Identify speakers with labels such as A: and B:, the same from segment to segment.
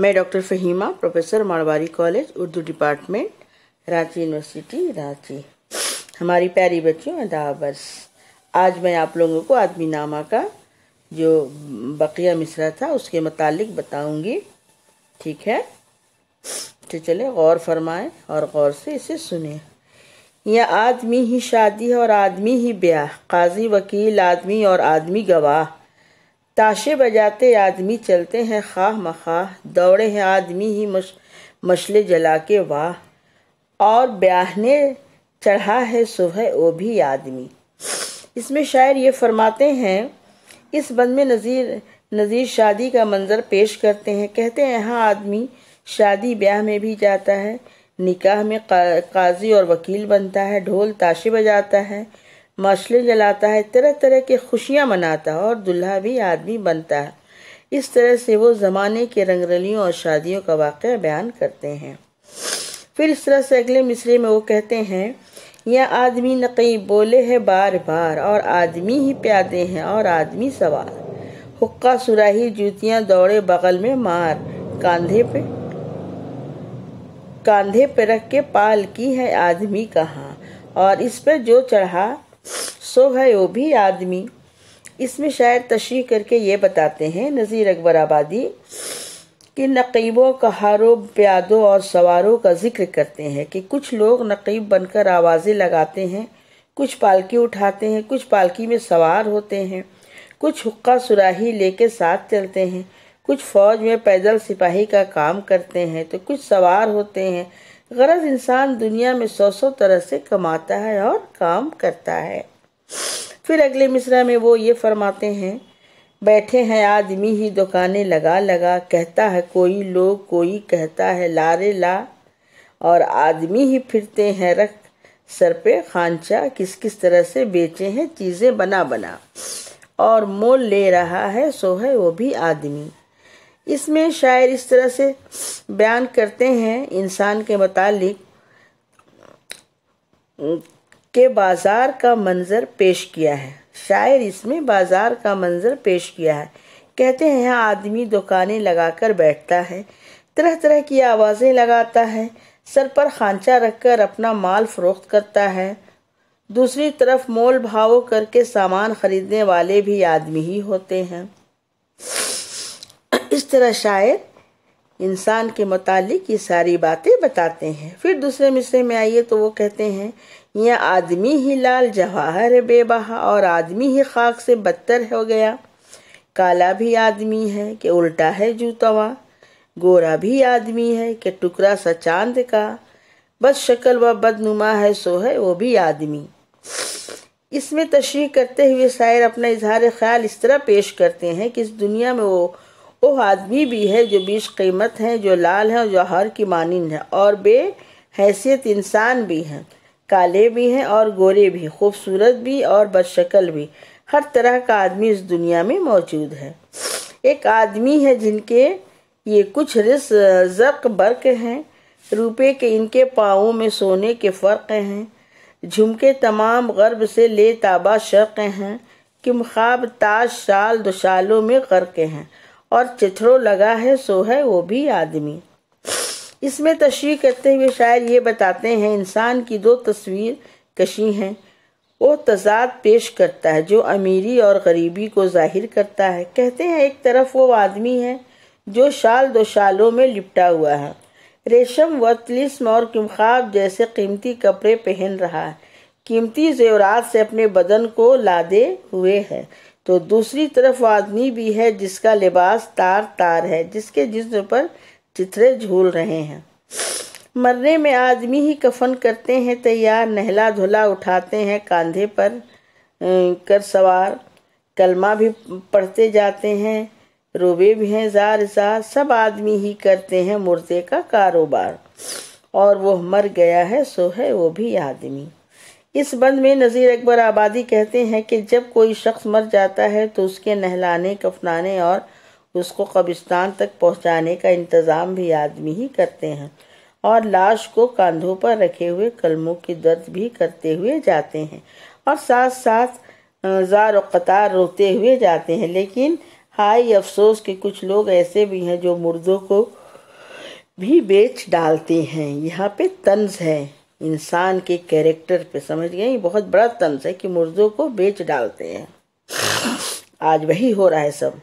A: मैं doctor Fahima professor Marwari College Urdu department Ranchi University Ranchi हमारी प्यारी बच्चियों अदावर्स आज मैं आप लोगों को आदमी नामा का जो बकिया मिसरा था उसके मतलब बताऊंगी ठीक है तो चले गौर फरमाएं और गौर से इसे सुने यह आदमी ही शादी है और आदमी ही ब्याह काजी वकील आदमी और आदमी गवाह ताशे बजाते आदमी चलते हैं खाह मखाह दौड़े हैं आदमी ही मश मछले जला के वाह और ब्याहने चढ़ा है सुबह वो भी आदमी इसमें शायर ये फरमाते हैं इस बंद में नज़ीर नज़ीर शादी का मंज़र पेश करते हैं कहते हैं यहाँ आदमी शादी ब्याह में भी जाता है निकाह में का, काजी और वकील बनता है ढोल ताशे बजाता है मछली जलाता है तरह तरह के खुशियाँ मनाता है और दुल्हा भी आदमी बनता है इस तरह से वो ज़माने के रंगरलियों और शादियों का वाक़ बयान करते हैं फिर इस तरह से अगले मिसरे में वो कहते हैं यह आदमी नकई बोले है बार बार और आदमी ही प्यादे हैं और आदमी सवार हुक्का सुराही जूतियां दौड़े बगल में मार कंधे पे कांधे पे रख के पाल की है आदमी कहाँ और इस पर जो चढ़ा सो है वो भी आदमी इसमें शायर तशरी करके ये बताते हैं नज़ीर अकबर आबादी कि नकीबों कहारों प्यादों और सवारों का जिक्र करते हैं कि कुछ लोग नकीब बनकर आवाज़ें लगाते हैं कुछ पालकी उठाते हैं कुछ पालकी में सवार होते हैं कुछ हुक्का सुराही लेके साथ चलते हैं कुछ फ़ौज में पैदल सिपाही का काम करते हैं तो कुछ सवार होते हैं गरज इंसान दुनिया में सौ सौ तरह से कमाता है और काम करता है फिर अगले मिसरा में वो ये फरमाते हैं बैठे हैं आदमी ही दुकाने लगा लगा कहता है कोई लोग कोई कहता है लारे ला और आदमी ही फिरते हैं रख सर पे खांचा किस किस तरह से बेचे हैं चीज़ें बना बना और मोल ले रहा है सो है वो भी आदमी इसमें शायर इस तरह से बयान करते हैं इंसान के मतलब के बाज़ार का मंज़र पेश किया है शायर इसमें बाज़ार का मंज़र पेश किया है कहते हैं आदमी दुकानें लगाकर बैठता है तरह तरह की आवाज़ें लगाता है सर पर खांचा रखकर अपना माल फरोख्त करता है दूसरी तरफ मोल भाव करके सामान खरीदने वाले भी आदमी ही होते हैं इस तरह शायर इंसान के मतलब ये सारी बातें बताते हैं फिर दूसरे मिसरे में आइए तो वो कहते हैं यह आदमी ही लाल जवाहर है बेबहा और आदमी ही खाक से बदतर हो गया काला भी आदमी है कि उल्टा है जूतवा गोरा भी आदमी है कि टुकड़ा सा चांद का बद शक्ल व बदनुमा है सो है वो भी आदमी इसमें तशरी करते हुए शायर अपना इजहार ख्याल इस तरह पेश करते हैं कि इस दुनिया में वो वो आदमी भी है जो बीच कीमत है जो लाल है और जौहर की मानंद है और बे हैसियत इंसान भी है काले भी हैं और गोरे भी खूबसूरत भी और बदशक्ल भी हर तरह का आदमी इस दुनिया में मौजूद है एक आदमी है जिनके ये कुछ रिस जर्क बर्क हैं रुपए के इनके पाओ में सोने के फ़र्क हैं झुमके तमाम गर्ब से ले ताबा शर्क हैं कि मखाब ताज शाल दुशालों में गर्क हैं और चथरों लगा है सो है वो भी आदमी इसमें तशरी करते हुए शायर ये बताते हैं इंसान की दो तस्वीर कशी हैं वो तजाद पेश करता है जो अमीरी और गरीबी को जाहिर करता है कहते हैं एक तरफ वो आदमी है जो शाल दो शालों में लिपटा हुआ है रेशम व तिलिस्म और किमखाब जैसे कीमती कपड़े पहन रहा है कीमती जेवरात से अपने बदन को लादे हुए है तो दूसरी तरफ आदमी भी है जिसका लिबास तार तार है जिसके जिस्म पर चित्रे झूल रहे हैं मरने में आदमी ही कफन करते हैं तैयार नहला धुला उठाते हैं कंधे पर कर सवार कलमा भी पढ़ते जाते हैं रोबे भी हैं जार जार सब आदमी ही करते हैं मुर्दे का कारोबार और वो मर गया है सो है वो भी आदमी इस बंद में नज़ीर अकबर आबादी कहते हैं कि जब कोई शख्स मर जाता है तो उसके नहलाने कफनाने और उसको कब्रिस्तान तक पहुंचाने का इंतज़ाम भी आदमी ही करते हैं और लाश को कंधों पर रखे हुए कलमों की दर्द भी करते हुए जाते हैं और साथ साथ जार कतार रोते हुए जाते हैं लेकिन हाय अफसोस के कुछ लोग ऐसे भी हैं जो मुर्दों को भी बेच डालते हैं यहाँ पे तंज है इंसान के कैरेक्टर पे समझ गए बहुत बड़ा तंज है कि मुर्दों को बेच डालते हैं आज वही हो रहा है सब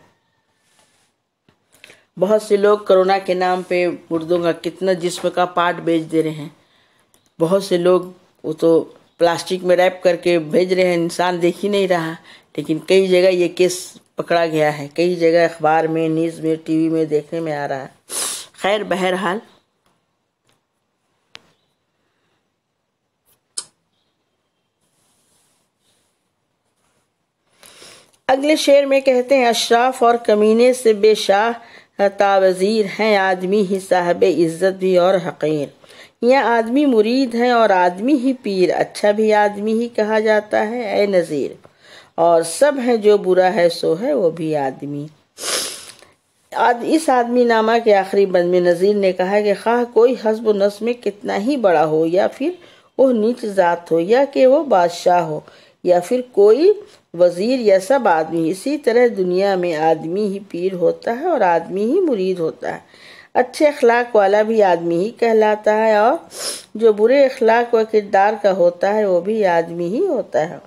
A: बहुत से लोग कोरोना के नाम पे मुर्दों का कितना जिस्म का पार्ट बेच दे रहे हैं बहुत से लोग वो तो प्लास्टिक में रैप करके भेज रहे हैं इंसान देख ही नहीं रहा लेकिन कई जगह ये केस पकड़ा गया है कई जगह अखबार में न्यूज़ में टीवी में देखने में आ रहा है खैर बहरहाल अगले शेर में कहते हैं अशराफ और कमीने से बेशाह तावज़ीर हैं आदमी ही साहब इज़्ज़त भी और हकीर यह आदमी मुरीद हैं और आदमी ही पीर अच्छा भी आदमी ही कहा जाता है ए नज़ीर और सब हैं जो बुरा है सो है वो भी आदमी आद, इस आदमी नामा के आखिरी बंद में नज़ीर ने कहा कि खा कोई हसब नस्ल में कितना ही बड़ा हो या फिर वो नीच ज़ात हो या कि वो बादशाह हो या फिर कोई वजीर या सब आदमी इसी तरह दुनिया में आदमी ही पीर होता है और आदमी ही मुरीद होता है अच्छे अखलाक वाला भी आदमी ही कहलाता है और जो बुरे अखलाक व किरदार का होता है वो भी आदमी ही होता है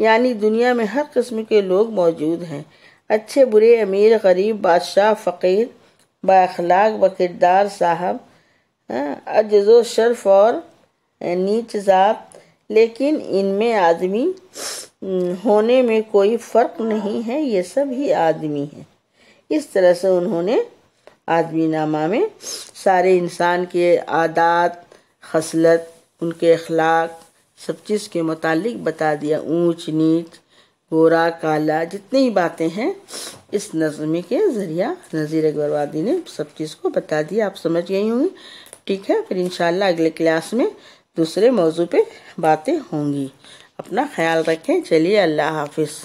A: यानी दुनिया में हर किस्म के लोग मौजूद हैं अच्छे बुरे अमीर गरीब बादशाह फ़कीर बाखलाक व किरदार साहब हाँ, अजो शर्फ और नीच ज़ात लेकिन इनमें आदमी होने में कोई फ़र्क नहीं है ये सब ही आदमी हैं इस तरह से उन्होंने आदमी नामा में सारे इंसान के आदात खसलत उनके अखलाक सब चीज़ के मतलब बता दिया ऊंच नीच गोरा काला जितनी बातें हैं इस नजमे के ज़रिया नज़ीर अकबरवादी ने सब चीज़ को बता दिया आप समझ गई होंगी ठीक है फिर इंशाल्लाह अगले क्लास में दूसरे मौजू पे बातें होंगी अपना ख्याल रखें चलिए अल्लाह हाफिज़